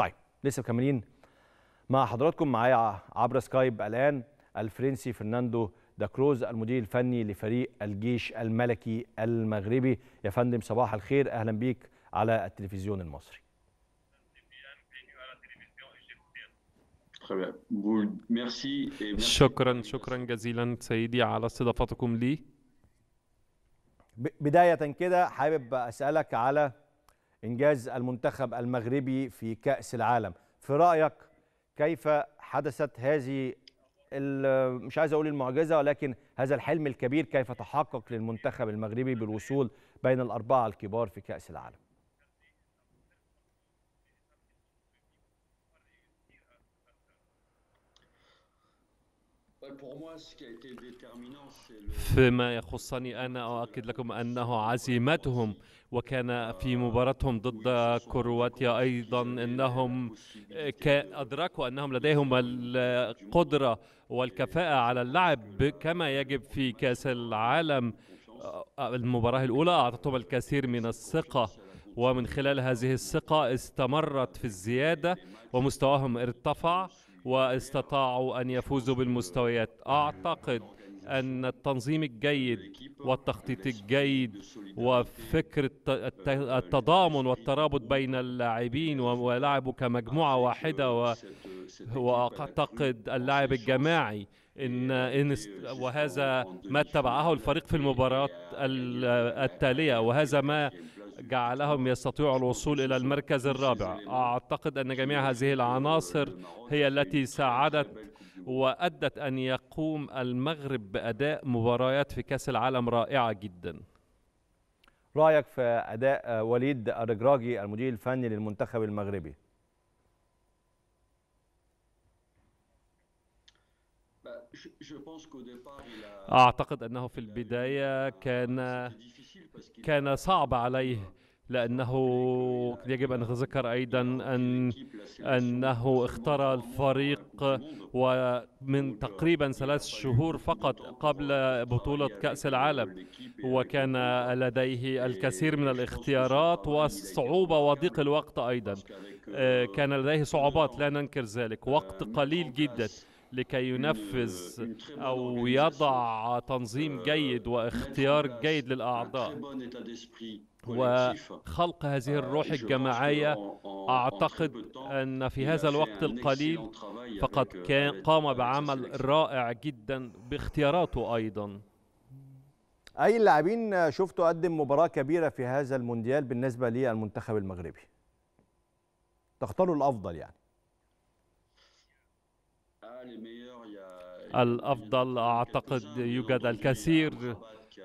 طيب لسه مكملين مع حضراتكم معايا عبر سكايب الان الفرنسي فرناندو داكروز المدير الفني لفريق الجيش الملكي المغربي يا فندم صباح الخير اهلا بيك على التلفزيون المصري شكرا شكرا جزيلا سيدي على استضافتكم لي بدايه كده حابب اسالك على إنجاز المنتخب المغربي في كأس العالم في رأيك كيف حدثت هذه مش عايز أقول المعجزة ولكن هذا الحلم الكبير كيف تحقق للمنتخب المغربي بالوصول بين الأربعة الكبار في كأس العالم فيما يخصني أنا أؤكد لكم أنه عزيمتهم وكان في مباراتهم ضد كرواتيا أيضا أنهم أدركوا أنهم لديهم القدرة والكفاءة على اللعب كما يجب في كأس العالم المباراة الأولى أعطتهم الكثير من الثقة ومن خلال هذه الثقة استمرت في الزيادة ومستواهم ارتفع واستطاعوا أن يفوزوا بالمستويات أعتقد أن التنظيم الجيد والتخطيط الجيد وفكر التضامن والترابط بين اللاعبين ولعبوا كمجموعة واحدة وأعتقد اللعب الجماعي إن, إن وهذا ما اتبعه الفريق في المباراة التالية وهذا ما جعلهم يستطيعوا الوصول إلى المركز الرابع أعتقد أن جميع هذه العناصر هي التي ساعدت وأدت أن يقوم المغرب بأداء مباريات في كأس العالم رائعة جدا رأيك في أداء وليد الرجراجي المدير الفني للمنتخب المغربي أعتقد أنه في البداية كان كان صعب عليه لأنه يجب أن نتذكر أيضا أن أنه اختار الفريق ومن تقريبا ثلاث شهور فقط قبل بطولة كأس العالم وكان لديه الكثير من الاختيارات والصعوبة وضيق الوقت أيضا آه، كان لديه صعوبات لا ننكر ذلك وقت قليل جدا لكي ينفذ أو يضع تنظيم euh، جيد واختيار جيد للأعضاء وخلق هذه euh، الروح الجماعية أعتقد أن في هذا الوقت القليل فقد euh, كان قام بعمل رائع جدا باختياراته أيضا أي اللاعبين شفتوا قدم مباراة كبيرة في هذا المونديال بالنسبة للمنتخب المغربي تختاروا الأفضل يعني الأفضل أعتقد يوجد الكثير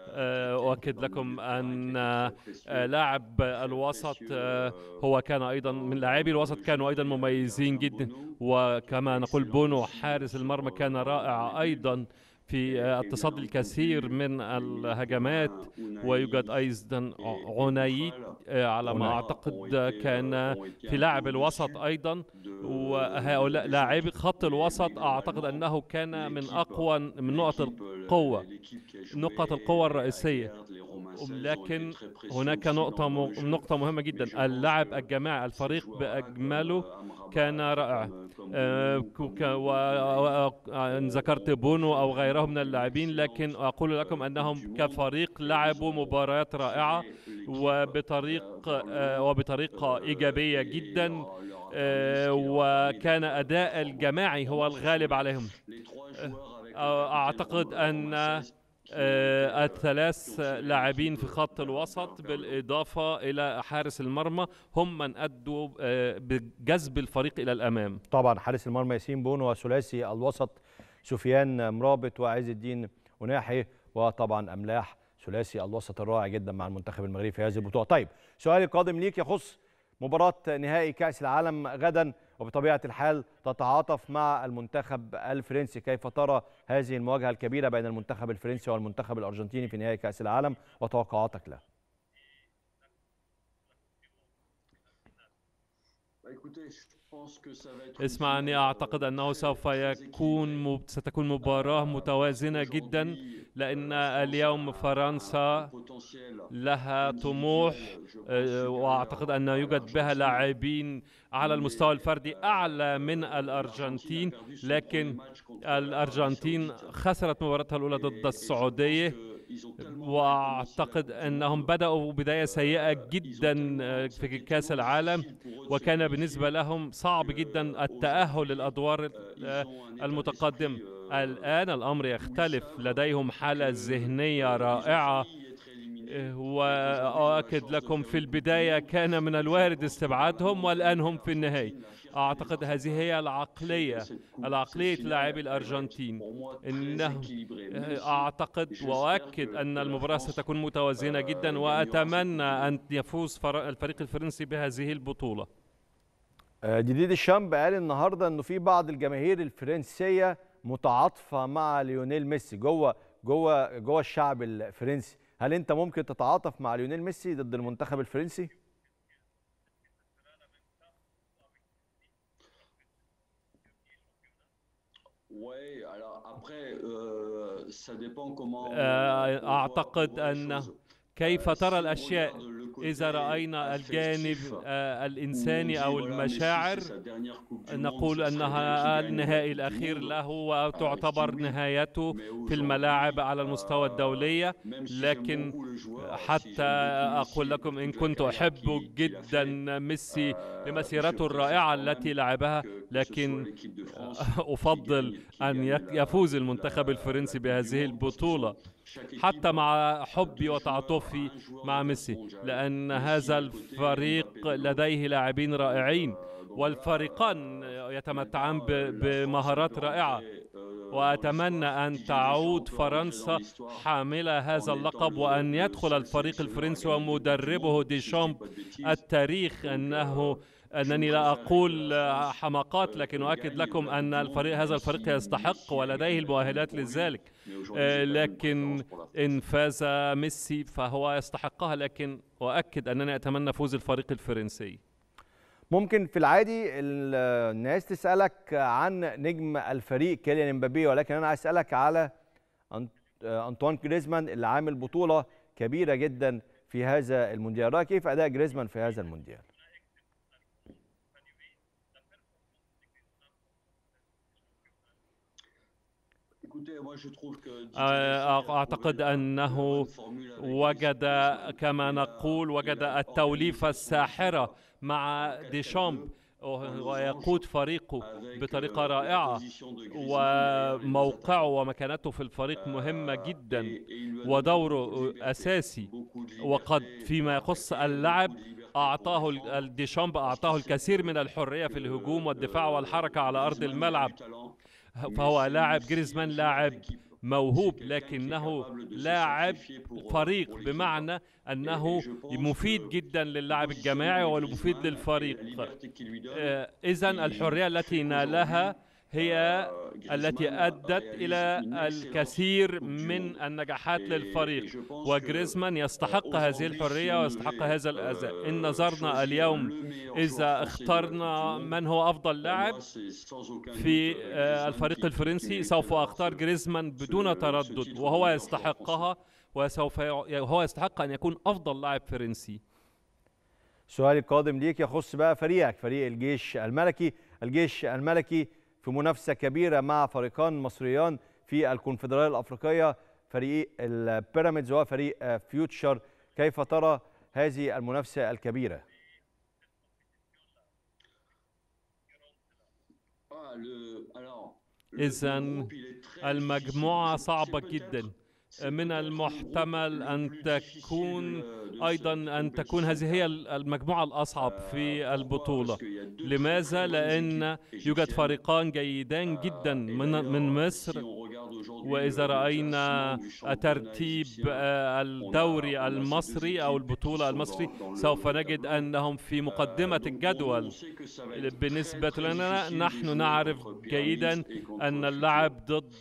آه، أؤكد لكم أن آه، لاعب الوسط آه، هو كان أيضا من لاعبي الوسط كانوا أيضا مميزين جدا وكما نقول بونو حارس المرمى كان رائع أيضا في التصدي الكثير من الهجمات ويوجد ايضا عنايد آه، على ما اعتقد كان في لاعب الوسط ايضا وهؤلاء لاعبي خط الوسط اعتقد انه كان من اقوى من نقط القوه نقط القوه الرئيسيه لكن هناك نقطة نقطة مهمة جدا اللعب الجماعي الفريق بأجمله كان رائع آه، وإن آه، آه، ذكرت بونو أو غيره من اللاعبين لكن أقول لكم أنهم كفريق لعبوا مباريات رائعة وبطريق وبطريقة إيجابية جدا وكان أداء الجماعي هو الغالب عليهم أعتقد أن آه، الثلاث لاعبين في خط الوسط بالإضافة إلى حارس المرمى هم من أدوا آه، بجذب الفريق إلى الأمام طبعا حارس المرمى ياسين بون وثلاثي الوسط سفيان مرابط وعز الدين وناحي وطبعا أملاح ثلاثي الوسط الرائع جدا مع المنتخب المغربي في هذه البطولة طيب سؤالي القادم ليك يخص مباراة نهائي كأس العالم غدا وبطبيعة الحال تتعاطف مع المنتخب الفرنسي كيف ترى هذه المواجهة الكبيرة بين المنتخب الفرنسي والمنتخب الأرجنتيني في نهاية كأس العالم وتوقعاتك له اسمعني أعتقد أنه سوف يكون ستكون مباراة متوازنة جدا لأن اليوم فرنسا لها طموح آه، وأعتقد انه يوجد بها لاعبين على المستوى الفردي أعلى من الأرجنتين لكن الأرجنتين خسرت مباراتها الأولى ضد السعودية واعتقد انهم بداوا بدايه euh, سيئه جدا في كاس العالم وكان بالنسبه لهم صعب جدا euh, التاهل للادوار euh, المتقدمه الان الامر يختلف لديهم حاله ذهنيه رائعه وأؤكد آه، لكم في البداية كان من الوارد استبعادهم والآن هم في النهاية أعتقد هذه هي العقلية العقلية لاعبي الأرجنتين إنه أعتقد وأؤكد أن المباراة ستكون متوازنة جدا وأتمنى أن يفوز الفريق الفرنسي بهذه البطولة آه، جديد الشامب قال النهارده انه في بعض الجماهير الفرنسيه متعاطفه مع ليونيل ميسي جوه جوه جوه الشعب الفرنسي هل انت ممكن تتعاطف مع ليونيل ميسي ضد المنتخب الفرنسي؟ euh, euh, اعتقد ان كيف euh, ترى الاشياء إذا رأينا الجانب آه، الإنساني أو المشاعر نقول أنها آه، النهائي الأخير له وتعتبر نهايته في الملاعب على آه، المستوى الدولي لكن حتى أقول لكم إن كنت أحب جدا ميسي لمسيرته الرائعة التي لعبها لكن أفضل أن يفوز المنتخب الفرنسي بهذه البطولة حتى مع حبي وتعاطفي مع ميسي لأن أن هذا الفريق لديه لاعبين رائعين والفريقان يتمتعان بمهارات رائعة وأتمنى أن تعود فرنسا حاملة هذا اللقب وأن يدخل الفريق الفرنسي ومدربه ديشامب التاريخ أنه أنني لا أقول حماقات لكن أؤكد لكم أن الفريق هذا الفريق يستحق ولديه المؤهلات لذلك آه، لكن إن فاز ميسي فهو يستحقها لكن أؤكد أنني أتمنى فوز الفريق الفرنسي ممكن في العادي الناس تسألك عن نجم الفريق كيليان مبابي ولكن أنا أسألك على آه، أنطوان جريزمان اللي عامل بطولة كبيرة جدا في هذا المونديال رأيك كيف أداء جريزمان في هذا المونديال Euh, أعتقد أنه وجد كما نقول وجد التوليفة الساحرة مع ديشامب ويقود فريقه بطريقة euh, رائعة وموقعه ومكانته في الفريق euh, مهمة جدا ودوره أساسي وقد فيما يخص اللعب أعطاه ديشامب أعطاه الكثير من الحرية في الهجوم والدفاع والحركة على أرض الملعب فهو لاعب جريزمان لاعب موهوب لكنه لاعب فريق بمعنى انه مفيد جدا للاعب الجماعي ومفيد للفريق آه، اذا الحريه التي نالها هي آه، التي أدت آه، إلى يعني الكثير من النجاحات آه، للفريق وجريزمان يستحق هذه الحرية ويستحق هذا الأداء euh, إن نظرنا اليوم إذا اخترنا من هو أفضل لاعب في euh, الفريق الفرنسي سوف أختار جريزمان بدون تردد وهو يستحقها وسوف هو يستحق أن يكون أفضل لاعب فرنسي سؤالي القادم ليك يخص بقى فريقك فريق الجيش الملكي الجيش الملكي في منافسه كبيره مع فريقان مصريان في الكونفدراليه الافريقيه فريق البيراميدز وفريق فيوتشر كيف ترى هذه المنافسه الكبيره ah, اذا المجموعه صعبه جدا من المحتمل أن تكون أيضا أن تكون هذه هي المجموعة الأصعب في البطولة لماذا؟ لأن يوجد فريقان جيدان جدا من, من مصر وإذا euh, رأينا ترتيب الدوري المصري أو البطولة المصري سوف نجد أنهم في euh, مقدمة الجدول بالنسبة لنا نحن نعرف جيدا أن اللعب ضد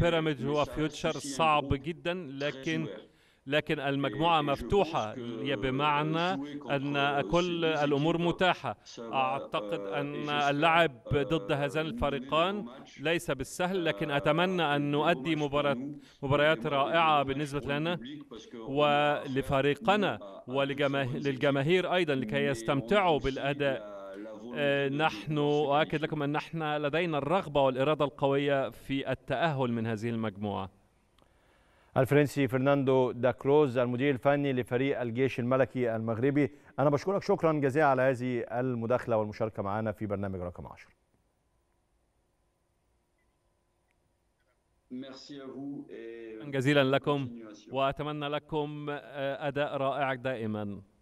بيراميدز وفيوتشر صعب جدا لكن لكن المجموعة مفتوحة هي بمعنى أن كل الأمور متاحة أعتقد أن اللعب ضد هذان الفريقان ليس بالسهل لكن أتمنى أن نؤدي مباراه مباريات رائعة بالنسبة لنا ولفريقنا وللجماهير أيضا لكي يستمتعوا بالأداء نحن أؤكد لكم أن نحن لدينا الرغبة والإرادة القوية في التأهل من هذه المجموعة الفرنسي فرناندو داكروز المدير الفني لفريق الجيش الملكي المغربي أنا بشكرك شكرا جزيلا على هذه المداخلة والمشاركة معنا في برنامج رقم 10 جزيلا لكم وأتمنى لكم آه، أداء رائع دائما